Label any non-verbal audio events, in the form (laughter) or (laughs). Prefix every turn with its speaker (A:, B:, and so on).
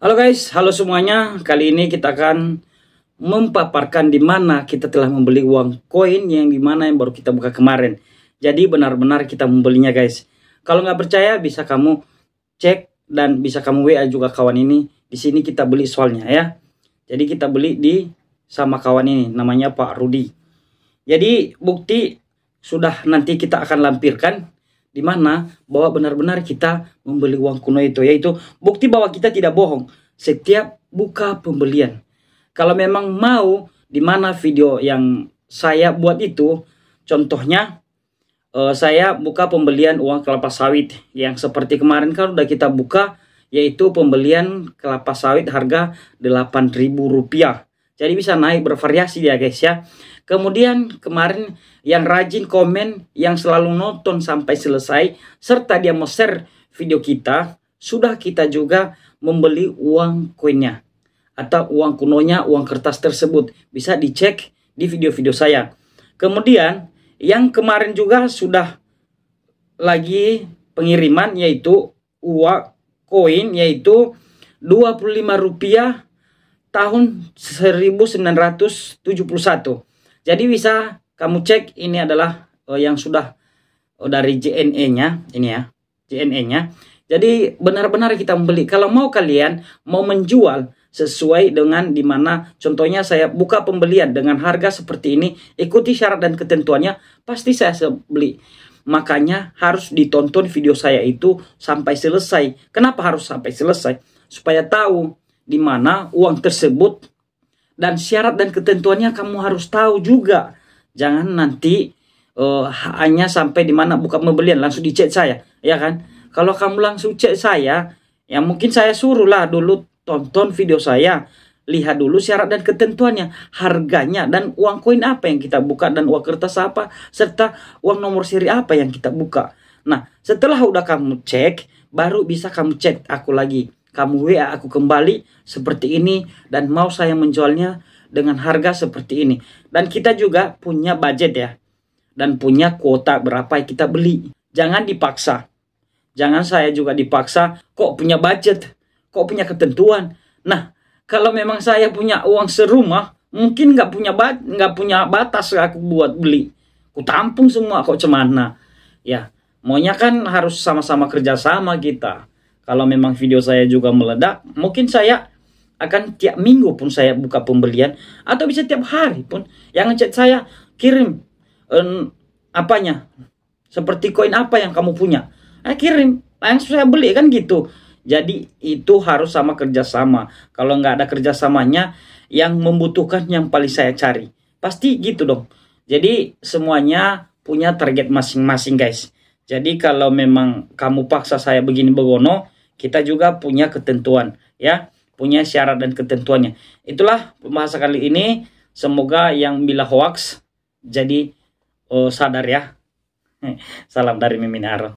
A: Halo guys, halo semuanya. Kali ini kita akan mempaparkan di mana kita telah membeli uang koin yang di mana yang baru kita buka kemarin. Jadi benar-benar kita membelinya guys. Kalau nggak percaya bisa kamu cek dan bisa kamu WA juga kawan ini. Di sini kita beli soalnya ya. Jadi kita beli di sama kawan ini namanya Pak Rudi. Jadi bukti sudah nanti kita akan lampirkan di mana bahwa benar-benar kita membeli uang kuno itu yaitu bukti bahwa kita tidak bohong setiap buka pembelian. Kalau memang mau di mana video yang saya buat itu contohnya uh, saya buka pembelian uang kelapa sawit yang seperti kemarin kan udah kita buka yaitu pembelian kelapa sawit harga Rp8.000. Jadi bisa naik bervariasi ya guys ya. Kemudian kemarin yang rajin komen, yang selalu nonton sampai selesai, serta dia mau share video kita, sudah kita juga membeli uang koinnya atau uang kunonya, uang kertas tersebut. Bisa dicek di video-video saya. Kemudian yang kemarin juga sudah lagi pengiriman yaitu uang koin yaitu 25 rupiah tahun 1971 jadi bisa kamu cek ini adalah uh, yang sudah uh, dari JNE-nya ini ya, JNE-nya. Jadi benar-benar kita membeli. Kalau mau kalian mau menjual sesuai dengan dimana contohnya saya buka pembelian dengan harga seperti ini ikuti syarat dan ketentuannya pasti saya beli makanya harus ditonton video saya itu sampai selesai kenapa harus sampai selesai supaya tahu dimana uang tersebut dan syarat dan ketentuannya kamu harus tahu juga. Jangan nanti uh, hanya sampai di mana buka pembelian langsung dicek saya, ya kan? Kalau kamu langsung cek saya, ya mungkin saya suruhlah dulu tonton video saya, lihat dulu syarat dan ketentuannya, harganya dan uang koin apa yang kita buka dan uang kertas apa serta uang nomor seri apa yang kita buka. Nah, setelah udah kamu cek, baru bisa kamu cek aku lagi kamu WA aku kembali seperti ini dan mau saya menjualnya dengan harga seperti ini. Dan kita juga punya budget ya. Dan punya kuota berapa yang kita beli. Jangan dipaksa. Jangan saya juga dipaksa kok punya budget, kok punya ketentuan. Nah, kalau memang saya punya uang serumah, mungkin nggak punya bat nggak punya batas aku buat beli aku tampung semua kok cemana ya maunya kan harus sama-sama kerjasama kita kalau memang video saya juga meledak, mungkin saya akan tiap minggu pun saya buka pembelian atau bisa tiap hari pun yang ngechat saya kirim um, apanya seperti koin apa yang kamu punya eh, kirim yang saya beli kan gitu jadi itu harus sama kerjasama kalau nggak ada kerjasamanya yang membutuhkan yang paling saya cari pasti gitu dong jadi semuanya punya target masing-masing guys jadi kalau memang kamu paksa saya begini begono kita juga punya ketentuan ya, punya syarat dan ketentuannya. Itulah pembahasan kali ini. Semoga yang bila hoax jadi oh, sadar ya. (laughs) Salam dari Mimin Aro.